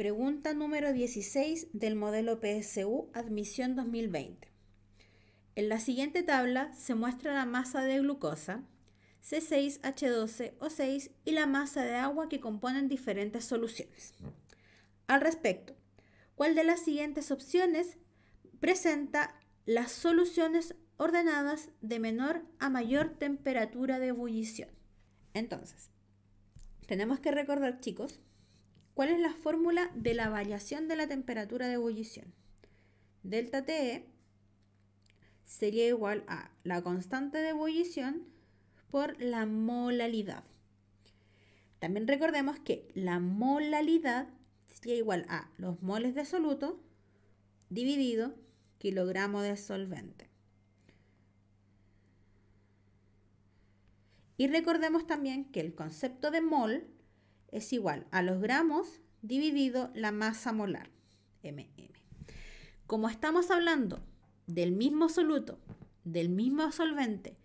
Pregunta número 16 del modelo PSU Admisión 2020. En la siguiente tabla se muestra la masa de glucosa, C6H12O6 y la masa de agua que componen diferentes soluciones. Al respecto, ¿cuál de las siguientes opciones presenta las soluciones ordenadas de menor a mayor temperatura de ebullición? Entonces, tenemos que recordar, chicos, ¿Cuál es la fórmula de la variación de la temperatura de ebullición? Delta TE sería igual a la constante de ebullición por la molalidad. También recordemos que la molalidad sería igual a los moles de soluto dividido kilogramo de solvente. Y recordemos también que el concepto de mol es igual a los gramos dividido la masa molar, mm. Como estamos hablando del mismo soluto, del mismo solvente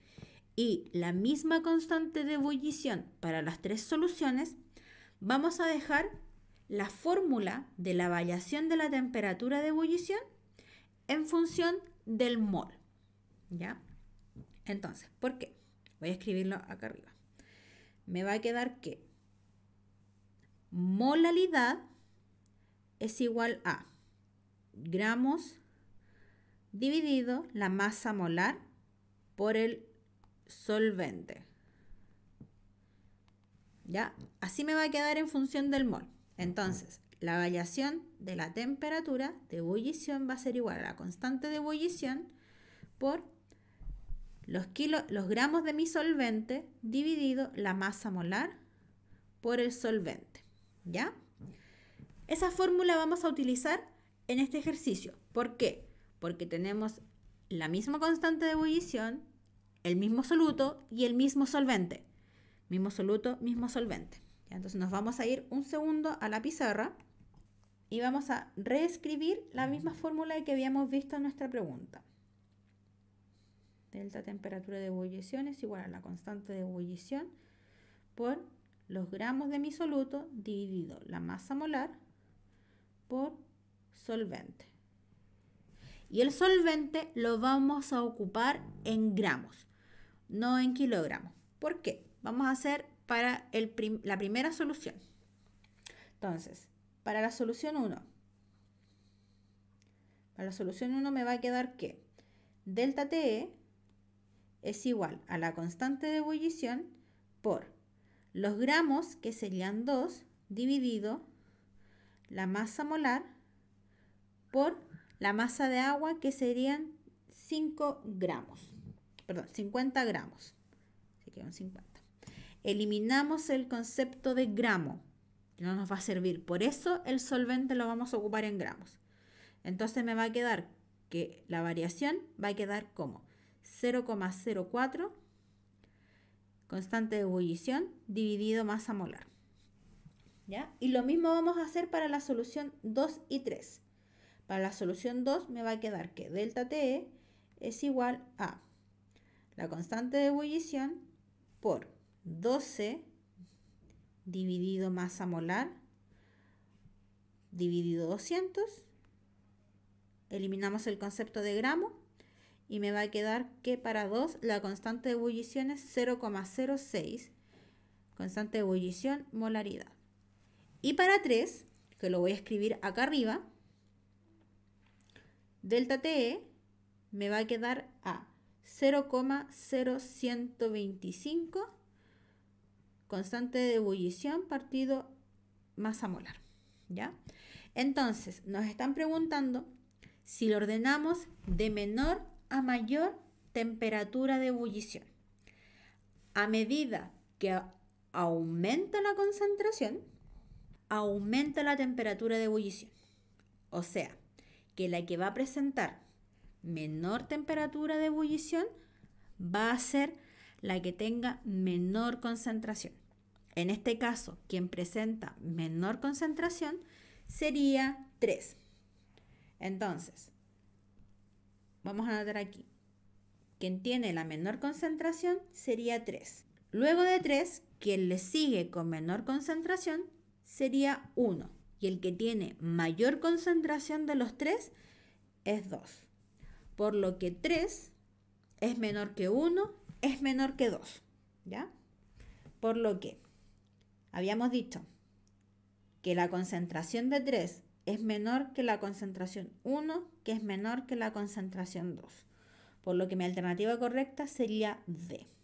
y la misma constante de ebullición para las tres soluciones, vamos a dejar la fórmula de la variación de la temperatura de ebullición en función del mol. ¿Ya? Entonces, ¿por qué? Voy a escribirlo acá arriba. Me va a quedar que molalidad es igual a gramos dividido la masa molar por el solvente. ¿Ya? Así me va a quedar en función del mol. Entonces, la variación de la temperatura de ebullición va a ser igual a la constante de ebullición por los, los gramos de mi solvente dividido la masa molar por el solvente. ¿ya? Esa fórmula vamos a utilizar en este ejercicio. ¿Por qué? Porque tenemos la misma constante de ebullición, el mismo soluto y el mismo solvente. Mismo soluto, mismo solvente. Entonces nos vamos a ir un segundo a la pizarra y vamos a reescribir la misma fórmula que habíamos visto en nuestra pregunta. Delta temperatura de ebullición es igual a la constante de ebullición por los gramos de mi soluto dividido la masa molar por solvente. Y el solvente lo vamos a ocupar en gramos, no en kilogramos. ¿Por qué? Vamos a hacer para el la primera solución. Entonces, para la solución 1, para la solución 1 me va a quedar que delta TE es igual a la constante de ebullición por los gramos, que serían 2, dividido la masa molar por la masa de agua, que serían 5 gramos. Perdón, 50 gramos. 50. Eliminamos el concepto de gramo. No nos va a servir. Por eso el solvente lo vamos a ocupar en gramos. Entonces me va a quedar que la variación va a quedar como 0,04 constante de ebullición dividido masa molar. Y lo mismo vamos a hacer para la solución 2 y 3. Para la solución 2 me va a quedar que delta TE es igual a la constante de ebullición por 12 dividido masa molar dividido 200. Eliminamos el concepto de gramo y me va a quedar que para 2 la constante de ebullición es 0,06, constante de ebullición, molaridad. Y para 3, que lo voy a escribir acá arriba, delta TE me va a quedar a 0,0125 constante de ebullición partido masa molar. ¿Ya? Entonces, nos están preguntando si lo ordenamos de menor a mayor temperatura de ebullición. A medida que aumenta la concentración, aumenta la temperatura de ebullición. O sea, que la que va a presentar menor temperatura de ebullición va a ser la que tenga menor concentración. En este caso, quien presenta menor concentración sería 3. Entonces, Vamos a anotar aquí. Quien tiene la menor concentración sería 3. Luego de 3, quien le sigue con menor concentración sería 1. Y el que tiene mayor concentración de los 3 es 2. Por lo que 3 es menor que 1, es menor que 2. ¿Ya? Por lo que habíamos dicho que la concentración de 3 es menor que la concentración 1, que es menor que la concentración 2. Por lo que mi alternativa correcta sería D.